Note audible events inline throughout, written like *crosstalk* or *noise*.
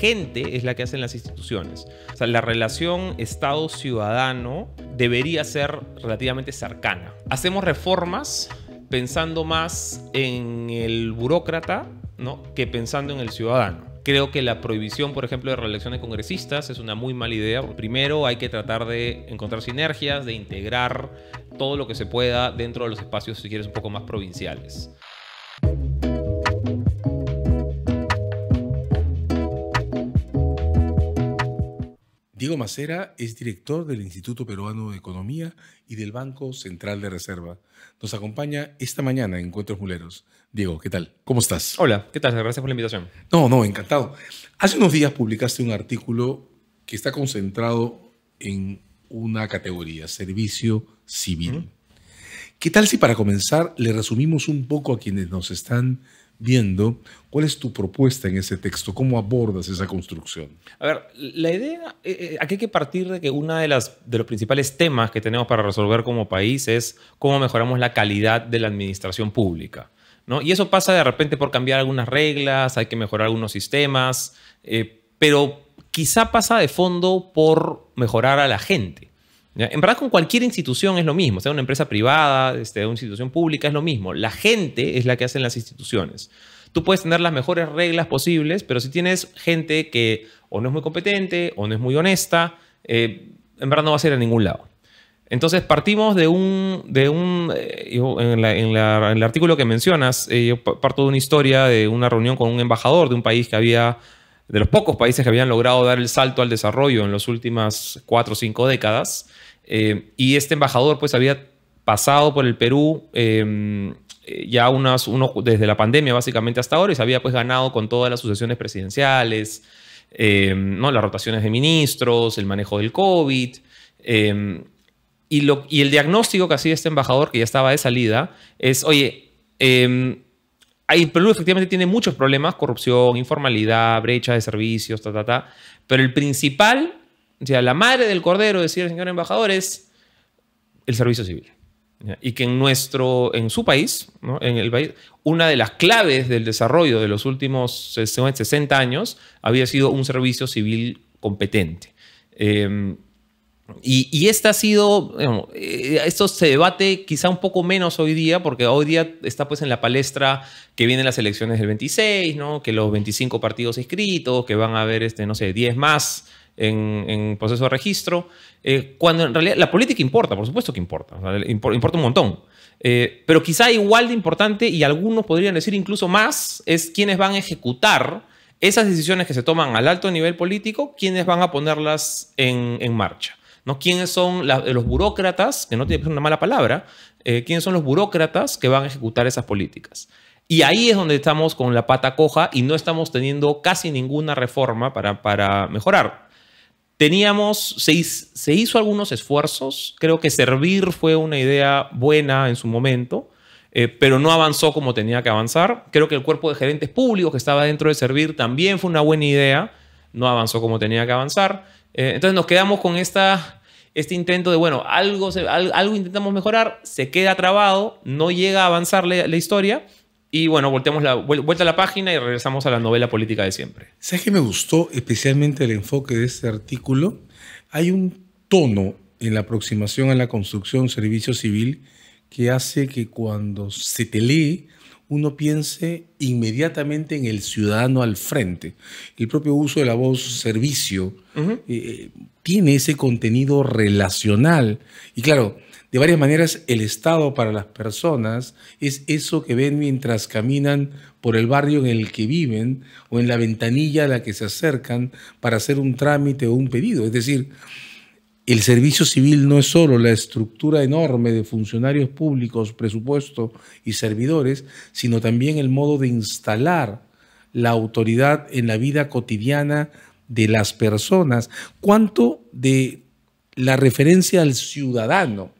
gente es la que hacen las instituciones. O sea, la relación Estado-ciudadano debería ser relativamente cercana. Hacemos reformas pensando más en el burócrata que pensando en el ciudadano. Creo que la prohibición, por ejemplo, de reelecciones congresistas es una muy mala idea. Primero hay que tratar de encontrar sinergias, de integrar todo lo que se pueda dentro de los espacios, si quieres, un poco más provinciales. Diego Macera es director del Instituto Peruano de Economía y del Banco Central de Reserva. Nos acompaña esta mañana en Encuentros Muleros. Diego, ¿qué tal? ¿Cómo estás? Hola, ¿qué tal? Gracias por la invitación. No, no, encantado. Hace unos días publicaste un artículo que está concentrado en una categoría, servicio civil. ¿Qué tal si para comenzar le resumimos un poco a quienes nos están viendo cuál es tu propuesta en ese texto, cómo abordas esa construcción. A ver, la idea, eh, eh, aquí hay que partir de que uno de, de los principales temas que tenemos para resolver como país es cómo mejoramos la calidad de la administración pública. Y eso pasa de repente por cambiar algunas reglas, hay que mejorar algunos sistemas, eh, pero quizá pasa de fondo por mejorar a la gente. En verdad, con cualquier institución es lo mismo, sea una empresa privada, este, una institución pública, es lo mismo. La gente es la que hacen las instituciones. Tú puedes tener las mejores reglas posibles, pero si tienes gente que o no es muy competente o no es muy honesta, eh, en verdad no va a ser a ningún lado. Entonces partimos de un, de un eh, en, el artículo que mencionas, eh, yo parto de una historia de una reunión con un embajador de un país que había, de los pocos países que habían logrado dar el salto al desarrollo en las últimas cuatro o cinco décadas, eh, y este embajador pues había pasado por el Perú em, eh, ya unas, uno, desde la pandemia básicamente hasta ahora y se había pues ganado con todas las sucesiones presidenciales, em, ¿no? las rotaciones de ministros, el manejo del COVID. Em, y, lo, y el diagnóstico que hacía este embajador, que ya estaba de salida, es, oye, el Perú efectivamente tiene muchos problemas, corrupción, informalidad, brecha de servicios, ta, ta, ta, pero el principal o sea, la madre del cordero, decía el señor embajador, es el servicio civil. Y que en nuestro, en su país, en el país, una de las claves del desarrollo de los últimos 60 años había sido un servicio civil competente. Em, y, y, ha sido, eh, esto se debate quizá un poco menos hoy día, porque hoy día está pues en la palestra que vienen las elecciones del 26, que los 25 partidos inscritos, que van a haber, este, no sé, 10 más en, proceso de registro, eh, cuando en realidad la política importa, por supuesto que importa, importa un montón. Eh, pero quizá igual de importante, y algunos podrían decir incluso más, es quienes van a ejecutar esas decisiones que se toman al alto nivel político, quienes van a ponerlas en, marcha. ¿no? ¿Quiénes son los burócratas, que no tiene una mala palabra, eh, quiénes son los burócratas que van a ejecutar esas políticas? Y ahí es donde estamos con la pata coja y no estamos teniendo casi ninguna reforma para, para mejorar. Teníamos, se, hizo, se hizo algunos esfuerzos, creo que servir fue una idea buena en su momento, eh, pero no avanzó como tenía que avanzar. Creo que el cuerpo de gerentes públicos que estaba dentro de servir también fue una buena idea, no avanzó como tenía que avanzar. Eh, entonces nos quedamos con esta, este intento de, bueno, algo, algo intentamos mejorar, se queda trabado, no llega a avanzar la, la historia y bueno, volteamos la vuelta a la página y regresamos a la novela política de siempre. ¿Sabes qué me gustó especialmente el enfoque de este artículo? Hay un tono en la aproximación a la construcción servicio civil que hace que cuando se te lee uno piense inmediatamente en el ciudadano al frente. El propio uso de la voz servicio eh, eh, tiene ese contenido relacional. Y claro, de varias maneras, el Estado para las personas es eso que ven mientras caminan por el barrio en el que viven o en la ventanilla a la que se acercan para hacer un trámite o un pedido. Es decir, el servicio civil no es solo la estructura enorme de funcionarios públicos, presupuesto y servidores, sino también el modo de instalar la autoridad en la vida cotidiana de las personas. ¿Cuánto de la referencia al ciudadano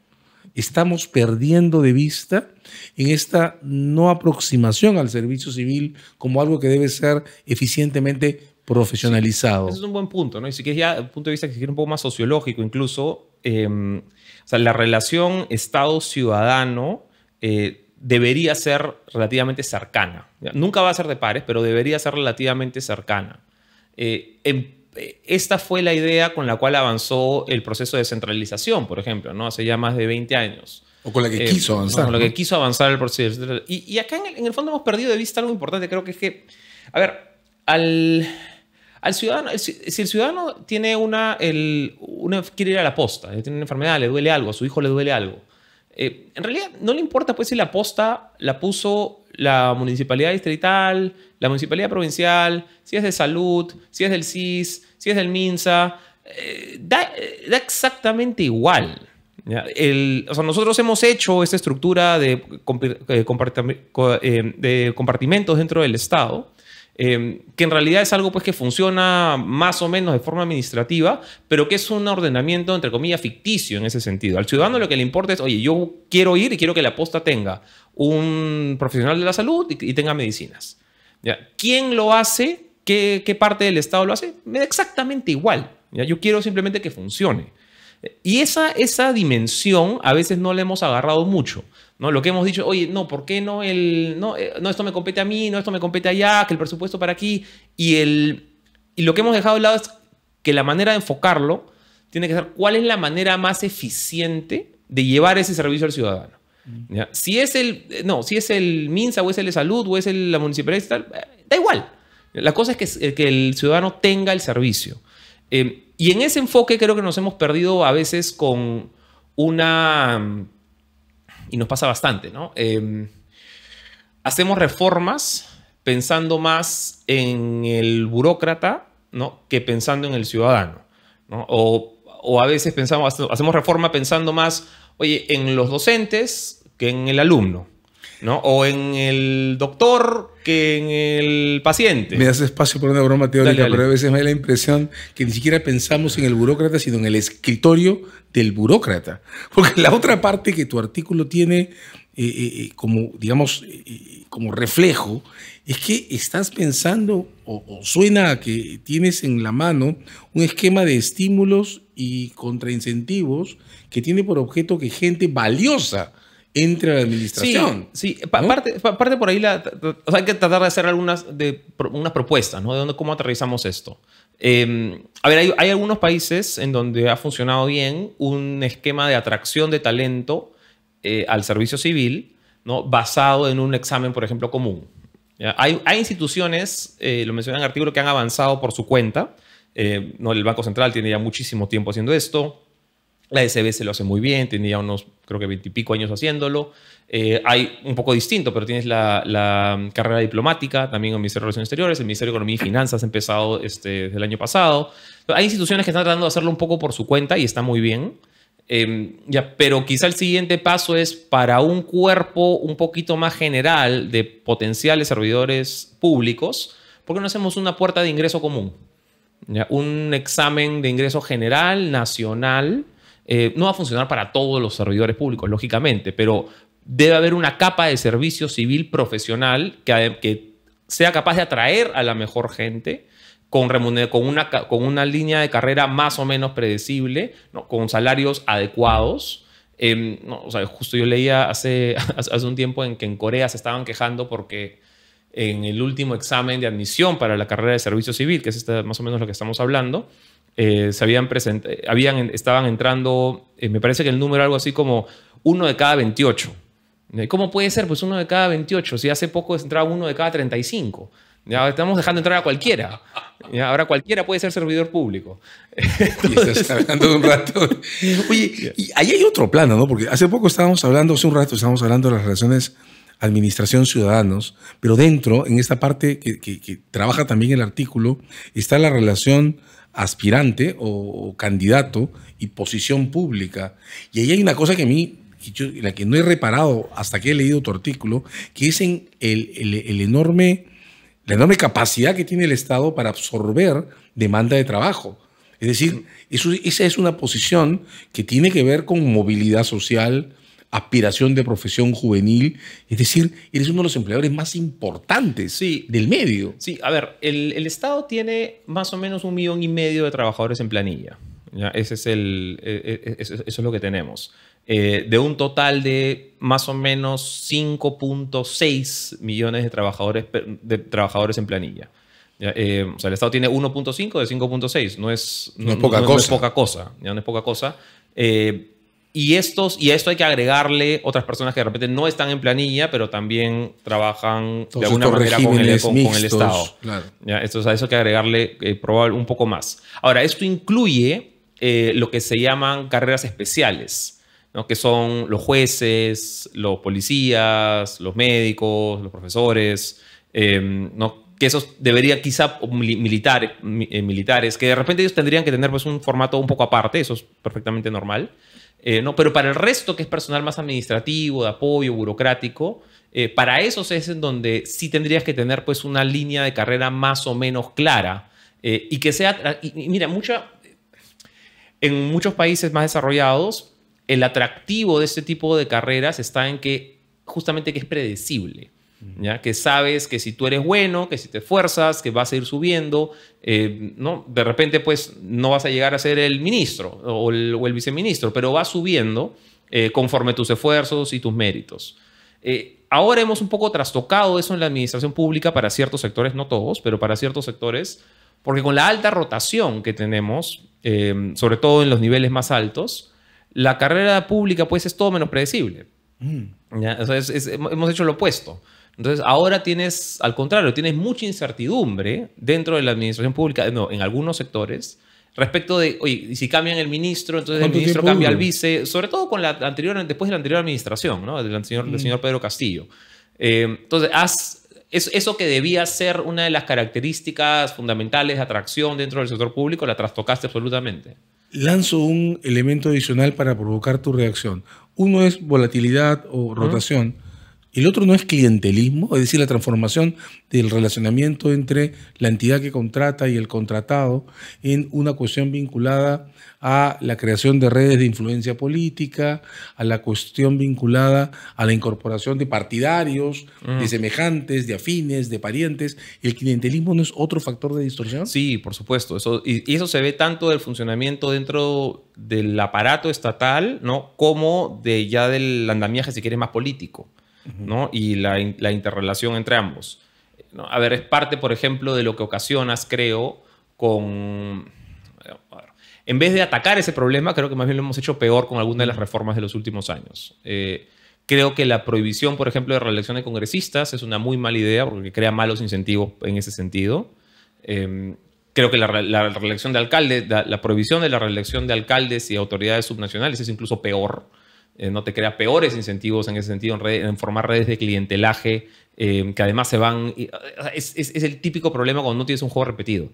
estamos perdiendo de vista en esta no aproximación al servicio civil como algo que debe ser eficientemente profesionalizado. ese es un buen punto, ¿no? Y si quieres ya, el punto de vista que un poco más sociológico incluso, em, o sea, la relación Estado-ciudadano eh, debería ser relativamente cercana. Nunca va a ser de pares, pero debería ser relativamente cercana. Eh, en esta fue la idea con la cual avanzó el proceso de centralización, por ejemplo, ¿no? hace ya más de 20 años. O con la que eh, quiso avanzar. Con la que quiso avanzar el proceso. Y, y acá en el, fondo hemos perdido de vista algo importante, creo que es que, a ver, al, ciudadano, si el ciudadano tiene una, quiere ir a la posta, eh, tiene una enfermedad, le duele algo, a su hijo le duele algo, eh, en realidad no le importa pues si la posta la puso la municipalidad distrital, la municipalidad provincial, si es de salud, si es del CIS, si es del MINSA, eh, da, exactamente igual. o nosotros hemos hecho esta estructura de, eh, eh, de compartimentos dentro del Estado. Em, que en realidad es algo pues, que funciona más o menos de forma administrativa, pero que es un ordenamiento, entre comillas, ficticio en ese sentido. Al ciudadano lo que le importa es, oye, yo quiero ir y quiero que la posta tenga un profesional de la salud y, tenga medicinas. ¿Ya? ¿Quién lo hace? ¿Qué, parte del Estado lo hace? Me exactamente igual. Yo quiero simplemente que funcione. Y esa, esa dimensión a veces no la hemos agarrado mucho. ¿no? Lo que hemos dicho, oye, no, ¿por qué no el. Eh, no, esto me compete a mí, no, esto me compete allá, que el presupuesto para aquí. Y, el, y lo que hemos dejado de lado es que la manera de enfocarlo tiene que ser cuál es la manera más eficiente de llevar ese servicio al ciudadano. Si es el, eh, no, si es el MINSA o es el de salud o es el, la municipalidad, eh, da igual. La cosa es que, eh, el ciudadano tenga el servicio. Em, y en ese enfoque creo que nos hemos perdido a veces con una... Y nos pasa bastante, ¿no? Em, hacemos reformas pensando más en el burócrata ¿no? que pensando en el ciudadano. O, a veces pensamos, hacemos reforma pensando más oye, en los docentes que en el alumno. ¿no? O en el doctor que en el paciente. Me das espacio por una broma teórica, pero a veces me da la impresión que ni siquiera pensamos en el burócrata, sino en el escritorio del burócrata. Porque la otra parte que tu artículo tiene eh, eh, eh, como, digamos, como reflejo, es que estás pensando o, suena a que tienes en la mano un esquema de estímulos y contraincentivos que tiene por objeto que gente valiosa entre a la administración. Sí, parte, por ahí, hay que tratar de hacer algunas de, unas propuestas, ¿no? De dónde, cómo aterrizamos esto. Em, a ver, hay, algunos países en donde ha funcionado bien un esquema de atracción de talento eh, al servicio civil, ¿no? basado en un examen, por ejemplo, común. Hay, instituciones, eh, lo mencionan en el artículo, que han avanzado por su cuenta. Eh, ¿no? El Banco Central tiene ya muchísimo tiempo haciendo esto. La SB se lo hace muy bien, tiene ya unos, creo que veintipico años haciéndolo. hay un poco distinto, pero tienes la, carrera diplomática, también el Ministerio de Relaciones Exteriores, el Ministerio de Economía y Finanzas ha empezado este, desde el año pasado. Hay instituciones que están tratando de hacerlo un poco por su cuenta y está muy bien. Em, ya, pero quizá el siguiente paso es para un cuerpo un poquito más general de potenciales servidores públicos, porque no hacemos una puerta de ingreso común? Un examen de ingreso general, nacional. Eh, no va a funcionar para todos los servidores públicos, lógicamente, pero debe haber una capa de servicio civil profesional que, que sea capaz de atraer a la mejor gente con, con, una, con una línea de carrera más o menos predecible, ¿no? con salarios adecuados. Em, o sea, justo yo leía *laughs* hace, hace un tiempo en que en Corea se estaban quejando porque en el último examen de admisión para la carrera de servicio civil, que es más o menos lo que estamos hablando, eh, se habían habían, estaban entrando, eh, me parece que el número algo así como uno de cada 28. ¿Cómo puede ser? Pues uno de cada 28. Si hace poco entraba uno de cada 35. Ya estamos dejando entrar a cualquiera. ahora cualquiera puede ser servidor público. *laughs* Y Oye, y ahí hay otro plano, ¿no? Porque hace poco estábamos hablando, hace un rato estábamos hablando de las relaciones administración ciudadanos, pero dentro, en esta parte que, trabaja también el artículo, está la relación aspirante o, candidato y posición pública. Y ahí hay una cosa que a mí, la que no he reparado hasta que he leído tu artículo, que es en el enorme la enorme capacidad que tiene el Estado para absorber demanda de trabajo. Es decir, esa es una posición que tiene que ver con movilidad social, aspiración de profesión juvenil. Es decir, eres uno de los empleadores más importantes sí. del medio. Sí, a ver, el, Estado tiene más o menos un millón y medio de trabajadores en planilla. Ese es el, e, e, e, eso es lo que tenemos. Eh, de un total de más o menos 5.6 millones de trabajadores, de trabajadores en planilla. Eh, o sea, el Estado tiene 1.5 de 5.6, no es, no, es poca cosa. Eh, y, y a esto hay que agregarle otras personas que de repente no están en planilla, pero también trabajan de alguna manera con el, Estado. a eso hay que agregarle un poco más. Ahora, esto incluye lo que se llaman carreras especiales que son los jueces, los policías, los médicos, los profesores, em, ¿no? que esos deberían quizá militar, eh, militares, que de repente ellos tendrían que tener pues, un formato un poco aparte, eso es perfectamente normal, eh, ¿no? pero para el resto que es personal más administrativo, de apoyo, burocrático, eh, para esos es en donde sí tendrías que tener pues una línea de carrera más o menos clara y que sea, mira, mucha, en muchos países más desarrollados, el atractivo de este tipo de carreras está en que justamente que es predecible. ¿Ya? que sabes que si tú eres bueno, que si te esfuerzas, que vas a ir subiendo, eh, ¿no? de repente pues no vas a llegar a ser el ministro o el, viceministro, pero vas subiendo eh, conforme tus esfuerzos y tus méritos. Eh, ahora hemos un poco trastocado eso en la administración pública para ciertos sectores, no todos, pero para ciertos sectores, porque con la alta rotación que tenemos, sobre todo en los niveles más altos, la carrera pública pues es todo menos predecible. Mm. hemos hecho lo opuesto. Entonces ahora tienes, al contrario, tienes mucha incertidumbre dentro de la administración pública, no, en algunos sectores, respecto de, oye, si cambian el ministro, entonces el ministro cambia al vice, sobre todo con la anterior, después de la anterior administración, Del señor, del mm. señor Pedro Castillo. Eh, entonces, has, eso que debía ser una de las características fundamentales de atracción dentro del sector público, la trastocaste absolutamente lanzo un elemento adicional para provocar tu reacción. Uno es volatilidad o rotación. El otro no es clientelismo, es decir, la transformación del relacionamiento entre la entidad que contrata y el contratado en una cuestión vinculada a la creación de redes de influencia política, a la cuestión vinculada a la incorporación de partidarios, mm. de semejantes, de afines, de parientes. ¿El clientelismo no es otro factor de distorsión? Sí, por supuesto. Eso, y, eso se ve tanto del funcionamiento dentro del aparato estatal, ¿no? Como de ya del andamiaje, si quiere más político y la, interrelación entre ambos. A ver, es parte, por ejemplo, de lo que ocasionas, creo, con... en vez de atacar ese problema, creo que más bien lo hemos hecho peor con algunas de las reformas de los últimos años. Eh, creo que la prohibición, por ejemplo, de reelección de congresistas es una muy mala idea porque crea malos incentivos en ese sentido. Em, creo que la, reelección de alcaldes, la, prohibición de la reelección de alcaldes y autoridades subnacionales es incluso peor eh, no te crea peores incentivos en ese sentido, en, formar redes de clientelaje, eh, que además se van... Eh, es, el típico problema cuando no tienes un juego repetido.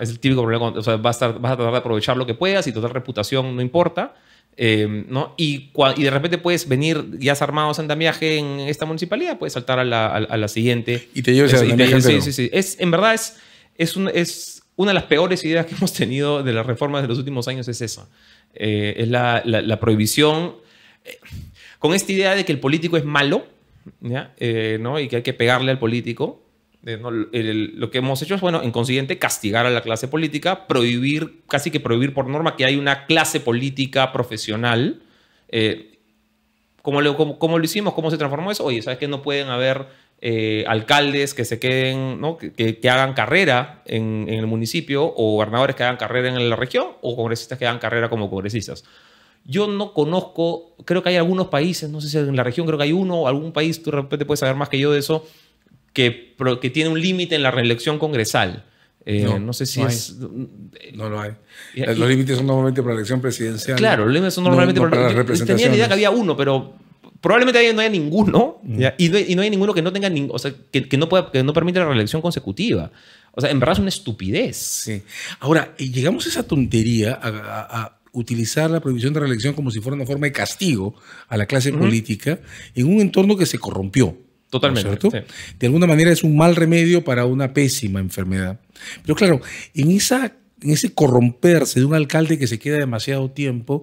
Es el típico problema, cuando, o sea, vas a, tratar de aprovechar lo que puedas y total reputación no importa. ¿no? Y, de repente puedes venir ya has armado andamiaje en esta municipalidad, puedes saltar a la, siguiente. Y te llevas es, a sí, sí, sí. en verdad es, es, es una de las peores ideas que *laughs* hemos tenido de las reformas de los últimos años, es esa. Eh, es la, la, prohibición eh, con esta idea de que el político es malo ¿ya? Eh, ¿no? y que hay que pegarle al político. lo que hemos hecho es, bueno, en consiguiente, castigar a la clase política, prohibir, casi que prohibir por norma que hay una clase política profesional. ¿cómo, lo, como lo hicimos? ¿Cómo se transformó eso? Oye, ¿sabes que no pueden haber eh, alcaldes que se queden, ¿no? que, hagan carrera en, el municipio o gobernadores que hagan carrera en la región o congresistas que hagan carrera como congresistas. Yo no conozco, creo que hay algunos países, no sé si en la región, creo que hay uno, algún país, tú de repente puedes saber más que yo de eso, que, que tiene un límite en la reelección congresal. Eh, no, sé si es. Hay. No lo hay. los límites son normalmente para la elección presidencial. Claro, los límites son normalmente para, para, la representación. Tenía la idea que había uno, pero probablemente no haya ninguno, mm. Y, no, hay ninguno que no tenga, o que, no pueda, que no permite la reelección consecutiva. O sea, en verdad es una estupidez. Sí. Ahora, eh, llegamos a esa tontería, a, utilizar la prohibición de reelección como si fuera una forma de castigo a la clase política en un entorno que se corrompió. Totalmente. De alguna manera es un mal remedio para una pésima enfermedad. Pero claro, en esa en ese corromperse de un alcalde que se queda demasiado tiempo,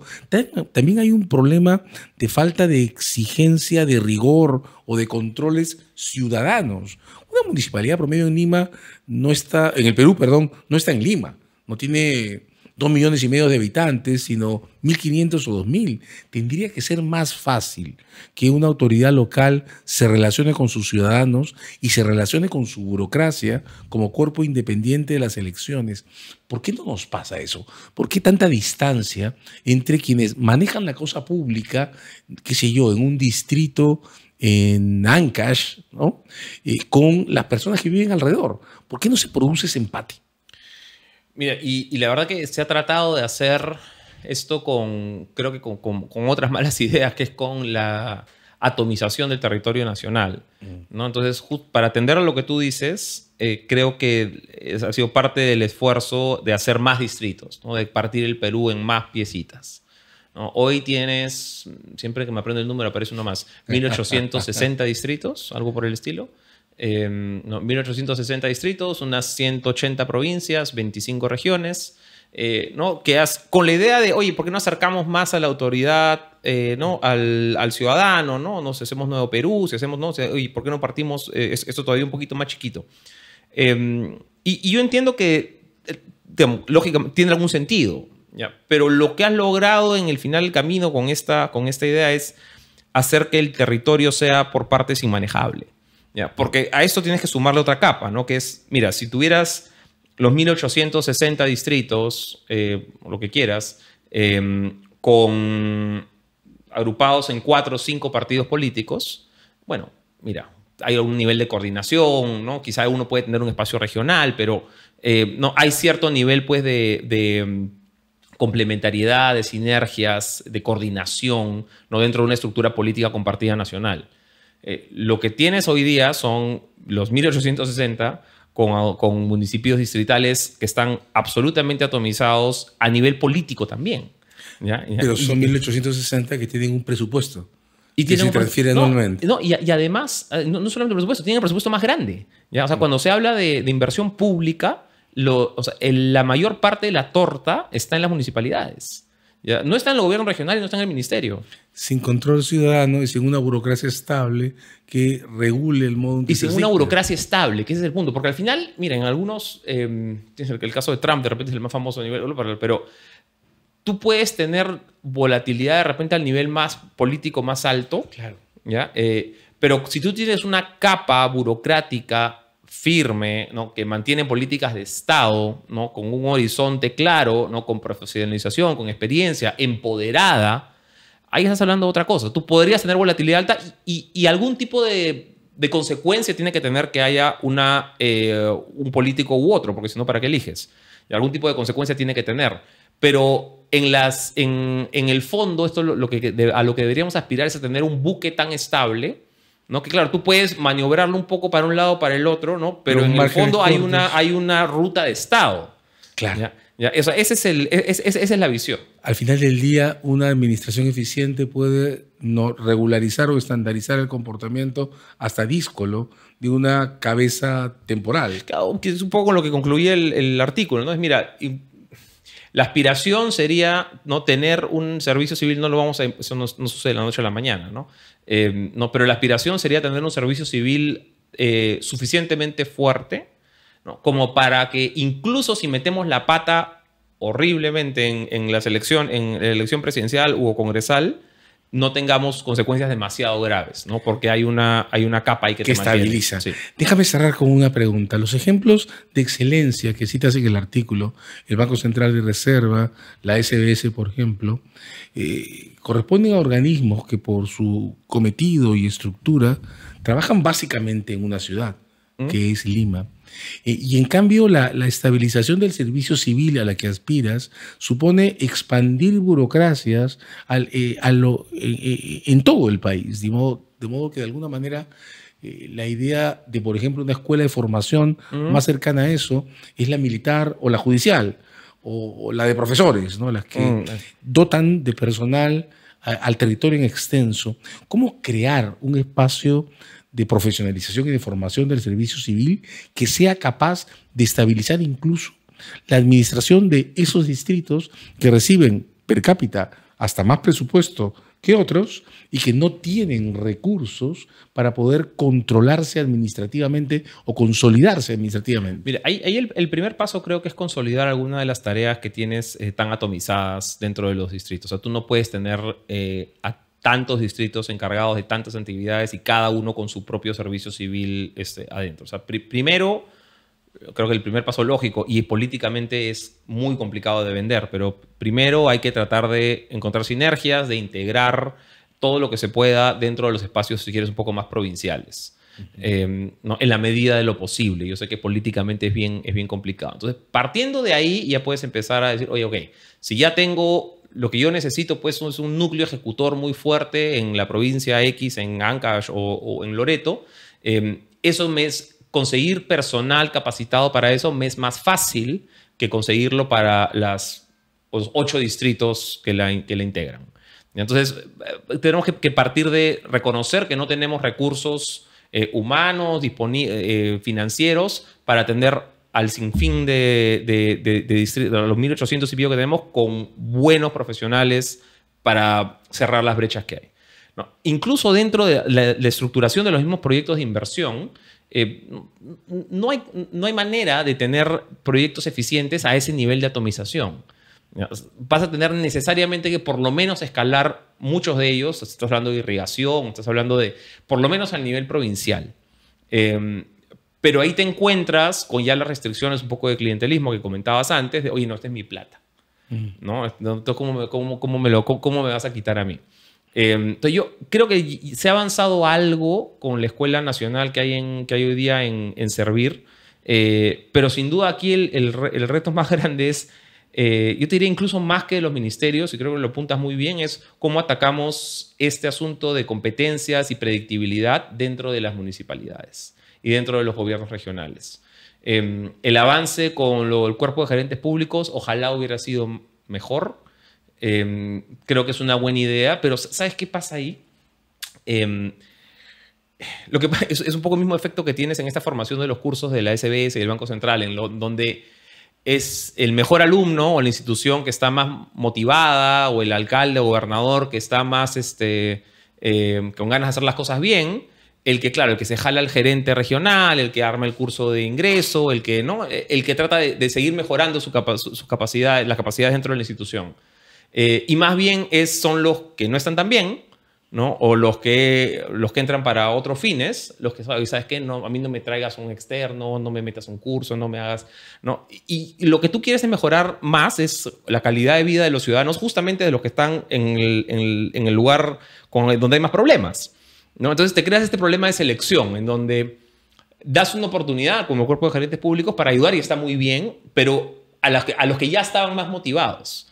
también hay un problema de falta de exigencia, de rigor o de controles ciudadanos. Una municipalidad promedio en Lima no está, en el Perú, perdón, no está en Lima, no tiene Dos millones y medio de habitantes, sino 1.500 o 2.000. Tendría que ser más fácil que una autoridad local se relacione con sus ciudadanos y se relacione con su burocracia como cuerpo independiente de las elecciones. ¿Por qué no nos pasa eso? ¿Por qué tanta distancia entre quienes manejan la cosa pública, qué sé yo, en un distrito en Ancash, ¿no? Eh, con las personas que viven alrededor? ¿Por qué no se produce ese empate? Mira, y, la verdad que se ha tratado de hacer esto con, creo que con, otras *laughs* malas ideas, que es con la atomización del territorio nacional. Mm. ¿no? Entonces, para atender a lo que tú dices, eh, creo que ha sido parte del esfuerzo de hacer más distritos, ¿no? de partir el Perú en más piecitas. Hoy tienes, siempre que me aprendo el número aparece uno más, 1860 *laughs* distritos, algo por el estilo. 1860 em, distritos, unas 180 provincias, 25 regiones, eh, ¿no? Que has, con la idea de, oye, ¿por qué no acercamos más a la autoridad, eh, ¿no? Al, ciudadano, ¿no? Nos hacemos Nuevo Perú, si hacemos, ¿no? oye, ¿por qué no partimos eh, esto todavía un poquito más chiquito? Em, y, yo entiendo que, lógicamente, tiene algún sentido, ¿ya? Pero lo que has logrado en el final del camino con esta, con esta idea es hacer que el territorio sea por partes inmanejable. Porque a esto tienes que sumarle otra capa, ¿no? Que es, mira, si tuvieras los 1860 distritos, eh, lo que quieras, em, con, agrupados en cuatro o cinco partidos políticos, bueno, mira, hay un nivel de coordinación, ¿no? Quizá uno puede tener un espacio regional, pero eh, no, hay cierto nivel pues, de, de em, complementariedad, de sinergias, de coordinación, ¿no? Dentro de una estructura política compartida nacional. Eh, lo que tienes hoy día son los 1860 con, municipios distritales que están absolutamente atomizados a nivel político también. Pero son 1860 que tienen un presupuesto. Y se transfiere y, además, eh, no, solamente el presupuesto, tienen el presupuesto más grande. O sea, mm. cuando se habla de, inversión pública, la mayor parte de la torta está en las municipalidades. No está en el gobierno regional y no está en el ministerio. Sin control ciudadano y sin una burocracia estable que regule el modo Y sin una burocracia estable, que ese es el punto. Porque al final, miren, algunos, em, el, caso de Trump, de repente es el más famoso a nivel global, pero tú puedes tener volatilidad de repente al nivel más político más alto. Claro. ¿ya? Eh, pero si tú tienes una capa burocrática firme, ¿no? que mantiene políticas de Estado, ¿no? con un horizonte claro, ¿no? con profesionalización, con experiencia, empoderada, ahí estás hablando de otra cosa. Tú podrías tener volatilidad alta y, algún tipo de, consecuencia tiene que tener que haya una, eh, un político u otro, porque si no, ¿para qué eliges? Y algún tipo de consecuencia tiene que tener. Pero en, las, en, el fondo, esto que, a lo que deberíamos aspirar es a tener un buque tan estable ¿no? Que claro, tú puedes maniobrarlo un poco para un lado, para el otro, ¿no? Pero, en el fondo hay una, hay una ruta de Estado. Claro. ese es el, e, es, esa es la visión. Al final del día, una administración eficiente puede no regularizar o estandarizar el comportamiento hasta díscolo de una cabeza temporal. que es un poco lo que concluye el, el artículo, ¿no? Es, mira, la aspiración sería no tener un servicio civil, no lo vamos a, eso no, sucede de la noche a la mañana, eh, ¿no? pero la aspiración sería tener un servicio civil eh, suficientemente fuerte, ¿no? Como para que incluso si metemos la pata horriblemente en, la en la elección presidencial o congresal, no tengamos consecuencias demasiado graves, ¿no? Porque hay una, hay una capa ahí que, estabiliza. Déjame cerrar con una pregunta. Los ejemplos de excelencia que citas en el artículo, el Banco Central de Reserva, la SBS, por ejemplo, eh, corresponden a organismos que por su cometido y estructura trabajan básicamente en una ciudad, ¿Mm? que es Lima. Eh, y en cambio, la, estabilización del servicio civil a la que aspiras supone expandir burocracias al, eh, eh, en todo el país, de modo, de que de alguna manera la idea de, por ejemplo, una escuela de formación más cercana a eso es la militar o la judicial o, la de profesores, ¿no? las que mm, dotan de personal al territorio en extenso. ¿Cómo crear un espacio de profesionalización y de formación del servicio civil que sea capaz de estabilizar incluso la administración de esos distritos que reciben per cápita hasta más presupuesto que otros y que no tienen recursos para poder controlarse administrativamente o consolidarse administrativamente. Mira, ahí, el, primer paso creo que es consolidar alguna de las tareas que tienes eh, tan atomizadas dentro de los distritos. O sea, tú no puedes tener eh, tantos distritos encargados de tantas actividades y cada uno con su propio servicio civil este, adentro. O sea, primero, creo que el primer paso lógico y políticamente es muy complicado de vender, pero primero hay que tratar de encontrar sinergias, de integrar todo lo que se pueda dentro de los espacios, si quieres, un poco más provinciales. Eh, en la medida de lo posible. Yo sé que políticamente es bien, es bien complicado. Entonces, partiendo de ahí, ya puedes empezar a decir, oye, ok, si ya tengo lo que yo necesito pues es un núcleo ejecutor muy fuerte en la provincia X, en Ancash o, en Loreto. Em, eso me es conseguir personal capacitado para eso me es más fácil que conseguirlo para los ocho distritos que la, integran. Entonces, eh, tenemos que, partir de reconocer que no tenemos recursos eh, humanos, eh, financieros, para atender al sinfín de, los 1800 y pico que tenemos, con buenos profesionales para cerrar las brechas que hay. Incluso dentro de la, estructuración de los mismos proyectos de inversión, eh, no, hay, no hay manera de tener proyectos eficientes a ese nivel de atomización. Vas a tener necesariamente que por lo menos escalar muchos de ellos, estás hablando de irrigación, estás hablando de por lo menos al nivel provincial. Eh, pero ahí te encuentras con ya las restricciones un poco de clientelismo que comentabas antes, de, oye, no, esta es mi plata. Mm. ¿No? Entonces, ¿cómo me, me lo, cómo, me vas a quitar a mí? Em, entonces, yo creo que se ha avanzado algo con la escuela nacional que hay, en, que hay hoy día en, Servir, eh, pero sin duda aquí el, reto más *laughs* grande es eh, yo te diría incluso más que los ministerios, y creo que lo apuntas muy bien, es cómo atacamos este asunto de competencias y predictibilidad dentro de las municipalidades y dentro de los gobiernos regionales. Em, el avance con el cuerpo de gerentes públicos ojalá hubiera sido mejor. Em, creo que es una buena idea, pero ¿sabes qué pasa ahí? Em, lo que es, un poco el mismo efecto que tienes en esta formación de los cursos de la SBS y del Banco Central, en lo, donde es el mejor alumno o la institución que está más motivada o el alcalde o gobernador que está más este, eh, con ganas de hacer las cosas bien, el que, claro, el que se jala al gerente regional, el que arma el curso de ingreso, el que, ¿no? el que trata de, seguir mejorando su, capa capacidad, las capacidades dentro de la institución. Eh, y más bien es, son los que no están tan bien, ¿no? o los que, los que entran para otros fines, los que sabes qué? no, a mí no me traigas un externo, no me metas un curso, no me hagas... ¿no? Y, lo que tú quieres es mejorar más es la calidad de vida de los ciudadanos, justamente de los que están en el, en el, el lugar donde hay más problemas. ¿no? Entonces te creas este problema de selección en donde das una oportunidad como cuerpo de gerentes públicos para ayudar y está muy bien, pero a, los que ya estaban más motivados.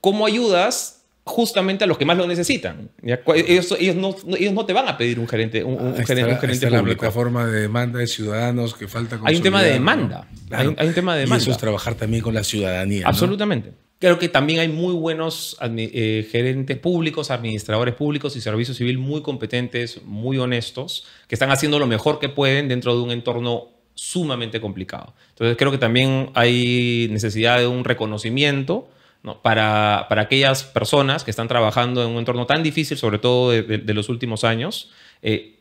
¿Cómo ayudas? justamente a los que más lo necesitan. Ellos, no, te van a pedir un gerente, un, gerente, público. la plataforma de demanda de ciudadanos que falta Hay un tema de demanda. Hay, un tema de demanda. eso es trabajar también con la ciudadanía. Absolutamente. Creo que también hay muy buenos eh, gerentes públicos, administradores públicos y servicio civil muy competentes, muy honestos, que están haciendo lo mejor que pueden dentro de un entorno sumamente complicado. Entonces creo que también hay necesidad de un reconocimiento para, para, aquellas personas que están trabajando en un entorno tan difícil, sobre todo de, los últimos años. Eh,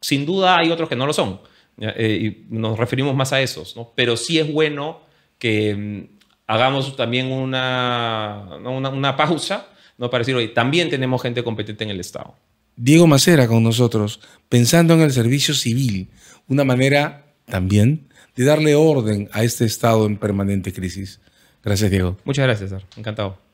sin duda hay otros que no lo son, eh, y nos referimos más a esos, ¿no? pero sí es bueno que mm, hagamos también una, una, pausa ¿no? para decir, hoy, también tenemos gente competente en el Estado. Diego Macera con nosotros, pensando en el servicio civil, una manera también de darle orden a este Estado en permanente crisis. Gracias, Diego. Muchas gracias, Encantado.